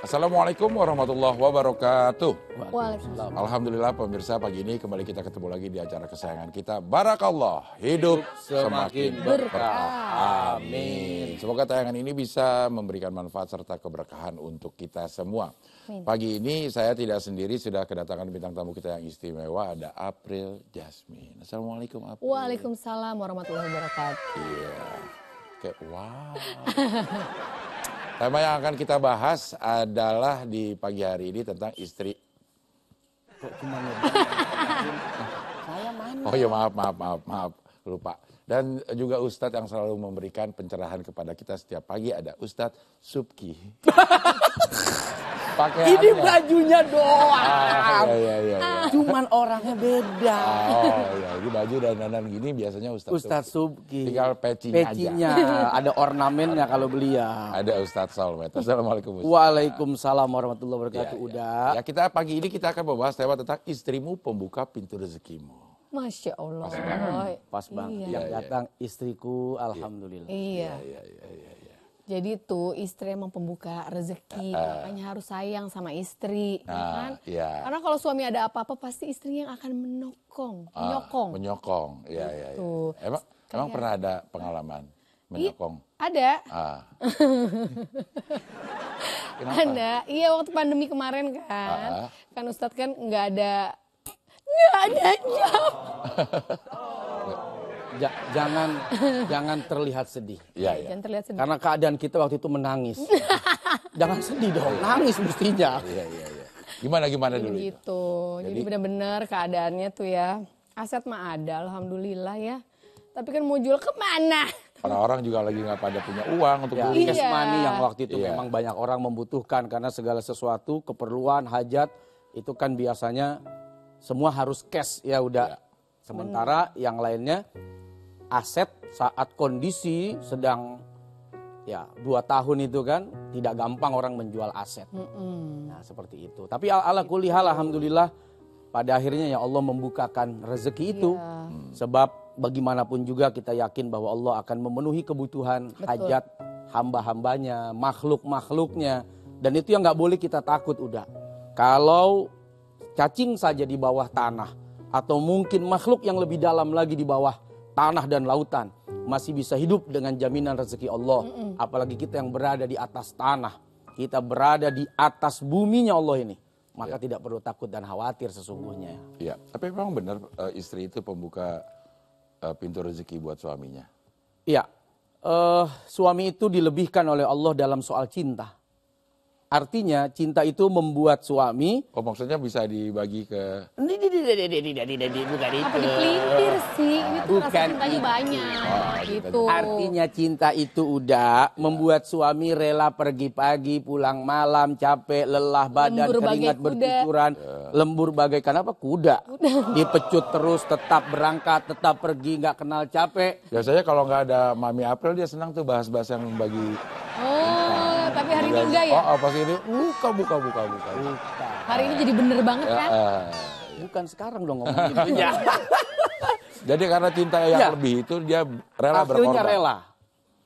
Assalamualaikum warahmatullahi wabarakatuh. Waalaikumsalam. Alhamdulillah pemirsa pagi ini kembali kita ketemu lagi di acara kesayangan kita. Barakallah, hidup semakin berkah. Amin. Semoga tayangan ini bisa memberikan manfaat serta keberkahan untuk kita semua. Pagi ini saya tidak sendiri sudah kedatangan bintang tamu kita yang istimewa ada April Jasmine. Assalamualaikum April. Waalaikumsalam warahmatullahi wabarakatuh. Iya. Yeah. Kayak wow. Tema yang akan kita bahas adalah di pagi hari ini tentang istri. Kok cuma Saya mana? Oh ya maaf, maaf, maaf, maaf. Lupa. Dan juga Ustadz yang selalu memberikan pencerahan kepada kita setiap pagi ada Ustadz Subki. Pakaiannya. Ini bajunya doang. Ah, iya, iya, iya. Cuman orangnya beda. Oh iya, jadi baju dan dandan gini biasanya Ustadz Ustadz Subki. Tinggal pecinya, pecinya aja. ada ornamennya kalau beli ya. Ada Ustadz Salmet. Assalamualaikum Ustadz. Waalaikumsalam warahmatullahi wabarakatuh. Ya, Udah. Ya. ya kita pagi ini kita akan membahas tema tentang istrimu pembuka pintu rezekimu. Masya Allah. Pas banget. Pas banget. Iya. Yang ya, ya. datang istriku, iya. alhamdulillah. Iya. Iya, iya, iya. iya. Jadi tuh istri emang pembuka rezeki, uh, makanya harus sayang sama istri, uh, kan? Yeah. Karena kalau suami ada apa-apa pasti istri yang akan menokong, uh, ah, menyokong. Menyokong, iya. iya, iya. gitu. ya. Emang Kayak, emang pernah ada pengalaman menyokong? I, ada. Uh. Ada. Iya waktu pandemi kemarin kan, uh. kan Ustadz kan nggak ada nggak ada jawab. ja, jangan jangan terlihat sedih. Ya, ya. Jangan terlihat sedih. Karena keadaan kita waktu itu menangis. jangan sedih dong, nangis mestinya. Iya, iya, iya. Gimana gimana dulu? Gitu. Jadi, Jadi benar-benar keadaannya tuh ya aset mah ada, alhamdulillah ya. Tapi kan mau jual kemana? Orang-orang juga lagi nggak pada punya uang untuk ya, beli. Cash iya. money yang waktu itu iya. memang banyak orang membutuhkan karena segala sesuatu keperluan hajat itu kan biasanya semua harus cash ya udah. Ya. Sementara Bener. yang lainnya aset saat kondisi sedang ya dua tahun itu kan tidak gampang orang menjual aset. Mm -hmm. Nah seperti itu. Tapi al ala kuliah alhamdulillah pada akhirnya ya Allah membukakan rezeki itu. Yeah. Hmm. Sebab bagaimanapun juga kita yakin bahwa Allah akan memenuhi kebutuhan Betul. hajat hamba-hambanya, makhluk-makhluknya. Dan itu yang nggak boleh kita takut udah. Kalau cacing saja di bawah tanah atau mungkin makhluk yang lebih dalam lagi di bawah tanah dan lautan masih bisa hidup dengan jaminan rezeki Allah. Mm -mm. Apalagi kita yang berada di atas tanah, kita berada di atas buminya Allah ini, maka ya. tidak perlu takut dan khawatir sesungguhnya. Iya, tapi memang benar uh, istri itu pembuka uh, pintu rezeki buat suaminya. Iya, uh, suami itu dilebihkan oleh Allah dalam soal cinta. Artinya cinta itu membuat suami. Oh maksudnya bisa dibagi ke. Ini Tidak tidak tidak tidak tidak bukan itu. Apa dipelintir sih? Ini tuh bukan cintanya itu. banyak. Oh, iya, iya, gitu. Iya. Artinya cinta itu udah membuat suami rela pergi pagi, pulang malam, capek, lelah badan, lembur keringat bercucuran, lembur bagaikan apa kuda. kuda. Dipecut terus, tetap berangkat, tetap pergi, nggak kenal capek. Biasanya kalau nggak ada Mami April dia senang tuh bahas-bahas yang bagi tapi hari ini enggak ya? Oh, oh pas ini buka, buka, buka, buka. buka. Hari ini jadi bener banget ya, kan? Uh, Bukan sekarang dong ngomong iya. jadi karena cinta yang ya. lebih itu dia rela berkorban Akhirnya rela.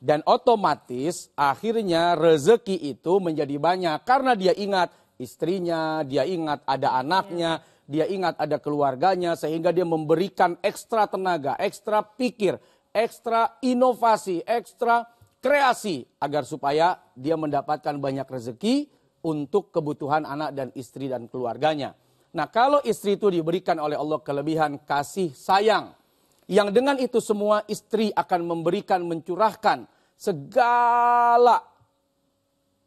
Dan otomatis akhirnya rezeki itu menjadi banyak. Karena dia ingat istrinya, dia ingat ada anaknya, ya. dia ingat ada keluarganya. Sehingga dia memberikan ekstra tenaga, ekstra pikir, ekstra inovasi, ekstra kreasi agar supaya dia mendapatkan banyak rezeki untuk kebutuhan anak dan istri dan keluarganya. Nah, kalau istri itu diberikan oleh Allah kelebihan kasih sayang yang dengan itu semua istri akan memberikan mencurahkan segala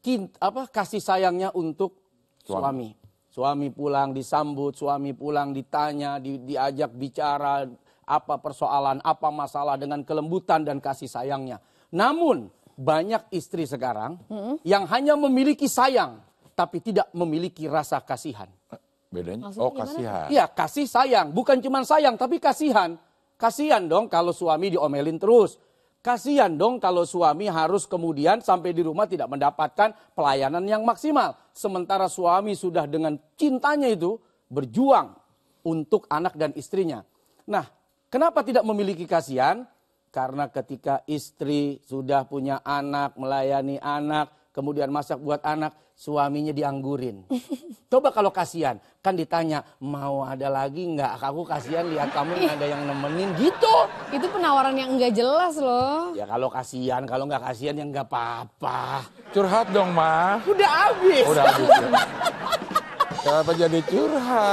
kinta, apa kasih sayangnya untuk suami. suami. Suami pulang disambut, suami pulang ditanya, di, diajak bicara apa persoalan, apa masalah dengan kelembutan dan kasih sayangnya. Namun banyak istri sekarang hmm. yang hanya memiliki sayang tapi tidak memiliki rasa kasihan. Bedanya? Maksudnya oh kasihan. Iya kasih sayang, bukan cuma sayang tapi kasihan. Kasihan dong kalau suami diomelin terus. Kasihan dong kalau suami harus kemudian sampai di rumah tidak mendapatkan pelayanan yang maksimal. Sementara suami sudah dengan cintanya itu berjuang untuk anak dan istrinya. Nah, kenapa tidak memiliki kasihan? Karena ketika istri sudah punya anak, melayani anak, kemudian masak buat anak, suaminya dianggurin. Coba kalau kasihan, kan ditanya, mau ada lagi nggak? Aku kasihan lihat kamu ada yang nemenin gitu. Itu penawaran yang nggak jelas loh. Ya kalau kasihan, kalau nggak kasihan ya nggak apa-apa. Curhat dong, Ma. Udah habis. Udah habis. Ya. Kenapa jadi curhat?